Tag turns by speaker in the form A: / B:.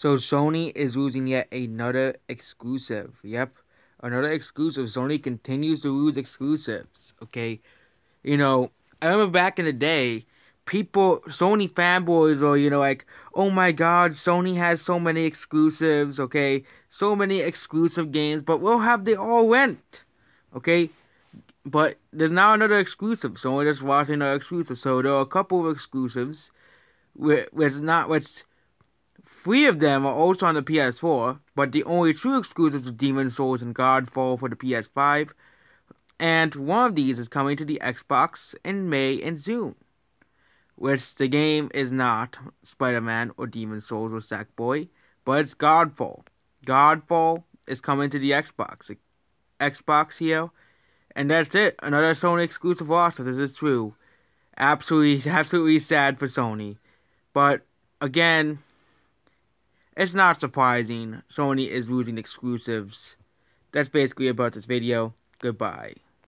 A: So Sony is losing yet another exclusive. Yep, another exclusive. Sony continues to lose exclusives. Okay, you know I remember back in the day, people Sony fanboys or you know like, oh my God, Sony has so many exclusives. Okay, so many exclusive games, but where have they all went? Okay, but there's now another exclusive. Sony just watching another exclusive. So there are a couple of exclusives. Where, where's not what's Three of them are also on the PS4, but the only true exclusives are Demon Souls and Godfall for the PS5, and one of these is coming to the Xbox in May and June, which the game is not Spider-Man or Demon Souls or Sackboy, but it's Godfall. Godfall is coming to the Xbox. Xbox here, and that's it. Another Sony exclusive loss. This is true. Absolutely, absolutely sad for Sony, but again it's not surprising. Sony is losing exclusives. That's basically about this video. Goodbye.